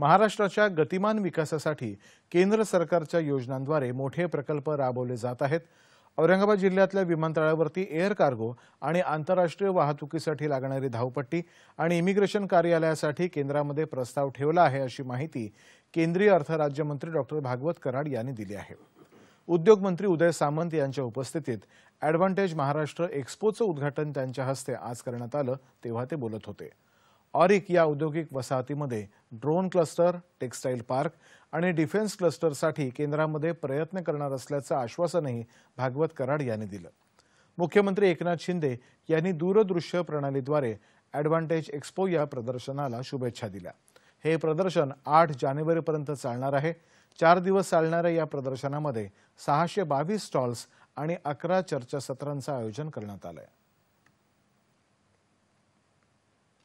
महाराष्ट्राच्या गतिमान विकासासाठी केंद्र सरकारच्या योजनांद्वारे मोठे प्रकल्प राबवले जात आहेत औरंगाबाद जिल्ह्यातल्या विमानतळावरती एअर कार्गो आणि आंतरराष्ट्रीय वाहतुकीसाठी लागणारी धावपट्टी आणि इमिग्रेशन कार्यालयासाठी केंद्रामध्ये प्रस्ताव ठेवला आहे अशी माहिती केंद्रीय अर्थ राज्यमंत्री डॉक्टर भागवत कराड यांनी दिली आहे उद्योगमंत्री उदय सामंत यांच्या उपस्थितीत ॲडव्हान्टेज महाराष्ट्र एक्स्पोचं उद्घाटन त्यांच्या हस्ते आज करण्यात आलं तेव्हा ते बोलत होते ऑरिक या औद्योगिक वसाहतीमध्ये ड्रोन क्लस्टर टेक्स्टाईल पार्क आणि डिफेन्स क्लस्टरसाठी केंद्रामध्ये प्रयत्न करणार असल्याचं आश्वासनही भागवत कराड यांनी दिलं मुख्यमंत्री एकनाथ शिंदे यांनी दूरदृश्य प्रणालीद्वारे ॲडव्हान्टेज एक्स्पो या प्रदर्शनाला शुभेच्छा दिल्या हे प्रदर्शन आठ जानेवारीपर्यंत चालणार आहे चार दिवस चालणाऱ्या या प्रदर्शनामध्ये सहाशे बावीस स्टॉल्स आणि अकरा चर्चासत्रांचं आयोजन करण्यात आलं आहे